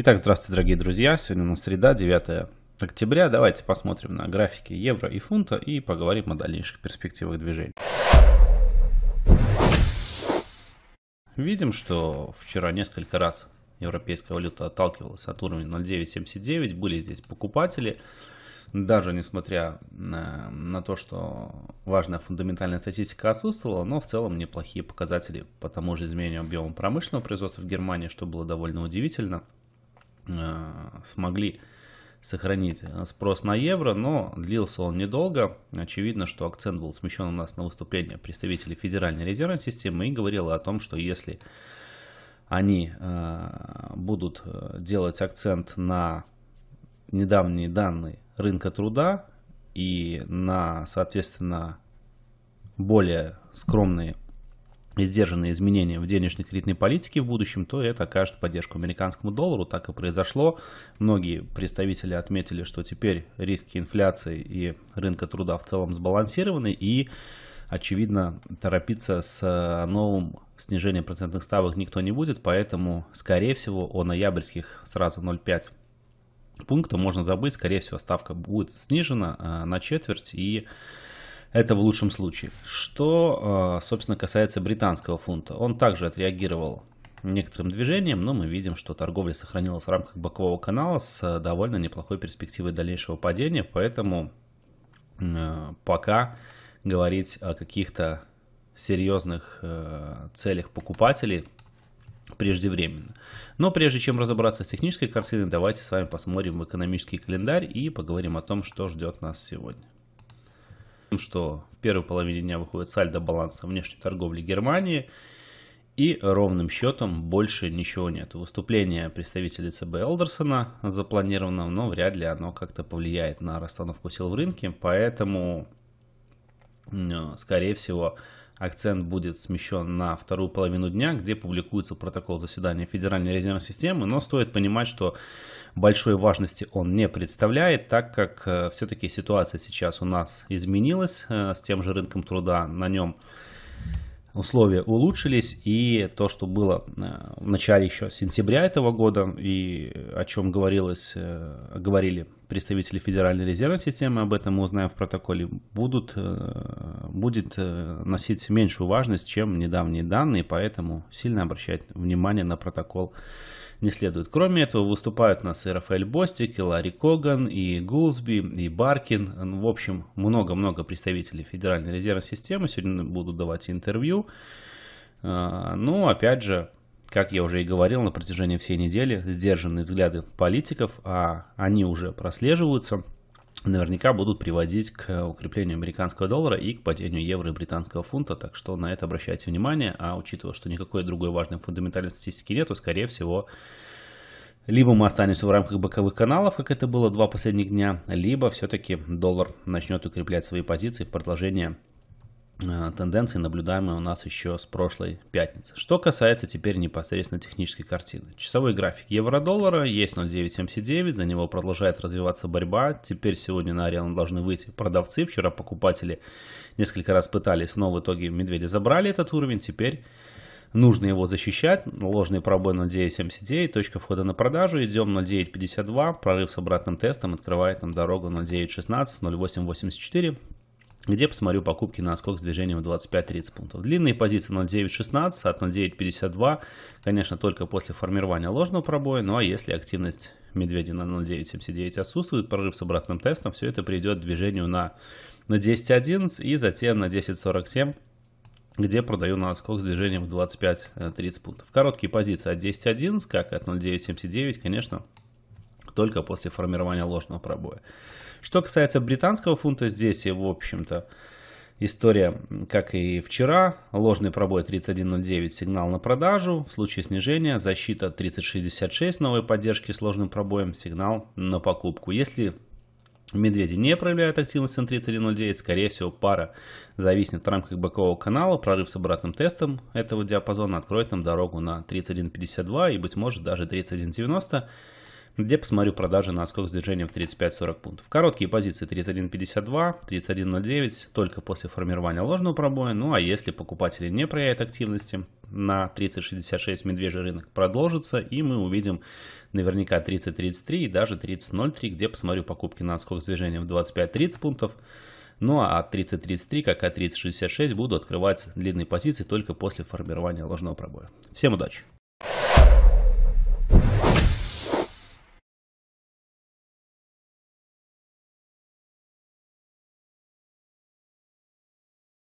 Итак, здравствуйте, дорогие друзья. Сегодня у нас среда, 9 октября. Давайте посмотрим на графики евро и фунта и поговорим о дальнейших перспективах движений. Видим, что вчера несколько раз европейская валюта отталкивалась от уровня 0,979. Были здесь покупатели. Даже несмотря на, э, на то, что важная фундаментальная статистика отсутствовала, но в целом неплохие показатели по тому же изменению объема промышленного производства в Германии, что было довольно удивительно – Э, смогли сохранить э, спрос на евро, но длился он недолго. Очевидно, что акцент был смещен у нас на выступление представителей Федеральной резервной системы и говорило о том, что если они э, будут делать акцент на недавние данные рынка труда и на, соответственно, более скромные сдержанные изменения в денежно-кредитной политике в будущем, то это окажет поддержку американскому доллару. Так и произошло. Многие представители отметили, что теперь риски инфляции и рынка труда в целом сбалансированы и очевидно, торопиться с э, новым снижением процентных ставок никто не будет, поэтому, скорее всего, о ноябрьских сразу 0,5 пункта можно забыть, скорее всего, ставка будет снижена э, на четверть и это в лучшем случае. Что, а, собственно, касается британского фунта. Он также отреагировал некоторым движением, но мы видим, что торговля сохранилась в рамках бокового канала с а, довольно неплохой перспективой дальнейшего падения, поэтому а, пока говорить о каких-то серьезных целях покупателей преждевременно. Но прежде чем разобраться с технической картиной, давайте с вами посмотрим экономический календарь и поговорим о том, что ждет нас сегодня что в первой половине дня выходит сальдо баланса внешней торговли Германии и ровным счетом больше ничего нет. Выступление представителя ЦБ Элдерсона запланировано, но вряд ли оно как-то повлияет на расстановку сил в рынке, поэтому, скорее всего, акцент будет смещен на вторую половину дня, где публикуется протокол заседания Федеральной резервной системы, но стоит понимать, что большой важности он не представляет, так как э, все-таки ситуация сейчас у нас изменилась э, с тем же рынком труда, на нем условия улучшились, и то, что было э, в начале еще сентября этого года, и о чем говорилось, говорили представители Федеральной резервной системы, об этом мы узнаем в протоколе, будут, э, будет э, носить меньшую важность, чем недавние данные, поэтому сильно обращать внимание на протокол не следует. Кроме этого, выступают у нас и Рафаэль Бостик, и Ларри Коган, и Гулсби, и Баркин. Ну, в общем, много-много представителей Федеральной резервной системы сегодня будут давать интервью. Э, ну, опять же, как я уже и говорил на протяжении всей недели, сдержанные взгляды политиков, а они уже прослеживаются, наверняка будут приводить к укреплению американского доллара и к падению евро и британского фунта, так что на это обращайте внимание, а учитывая, что никакой другой важной фундаментальной статистики нет, то, скорее всего, либо мы останемся в рамках боковых каналов, как это было два последних дня, либо все-таки доллар начнет укреплять свои позиции в продолжение Э, тенденции, наблюдаемые у нас еще с прошлой пятницы. Что касается теперь непосредственно технической картины. Часовой график евро-доллара есть 0,979, за него продолжает развиваться борьба. Теперь сегодня на арену должны выйти продавцы. Вчера покупатели несколько раз пытались, но в итоге медведи забрали этот уровень. Теперь нужно его защищать. Ложный пробой 0.979, точка входа на продажу, идем 0.952, прорыв с обратным тестом открывает нам дорогу 0.916, 0.884, где посмотрю покупки на скок с движением в 25-30 пунктов. Длинные позиции 0.916 от 0.952, конечно, только после формирования ложного пробоя, ну а если активность медведя на 0.979 отсутствует, прорыв с обратным тестом, все это придет к движению на, на 10.11 и затем на 10.47 где продаю на скок с движением в 25-30 пунктов. Короткие позиции от 10.11, как и от 0.979, конечно, только после формирования ложного пробоя. Что касается британского фунта, здесь, и, в общем-то, история, как и вчера, ложный пробой 31.09, сигнал на продажу, в случае снижения защита 30.66, новой поддержки с ложным пробоем, сигнал на покупку. Если Медведи не проявляют активность на 31.09, скорее всего пара зависнет в рамках бокового канала, прорыв с обратным тестом этого диапазона откроет нам дорогу на 31.52 и быть может даже 31.90 где посмотрю продажи на скок с движением в 35-40 пунктов. Короткие позиции 31.52, 31.09, только после формирования ложного пробоя. Ну а если покупатели не проявят активности на 30.66 медвежий рынок продолжится, и мы увидим наверняка 30.33 и даже 30.03, где посмотрю покупки на скок с движением в 25-30 пунктов. Ну а от 30.33, как от 30.66, буду открывать длинные позиции только после формирования ложного пробоя. Всем удачи!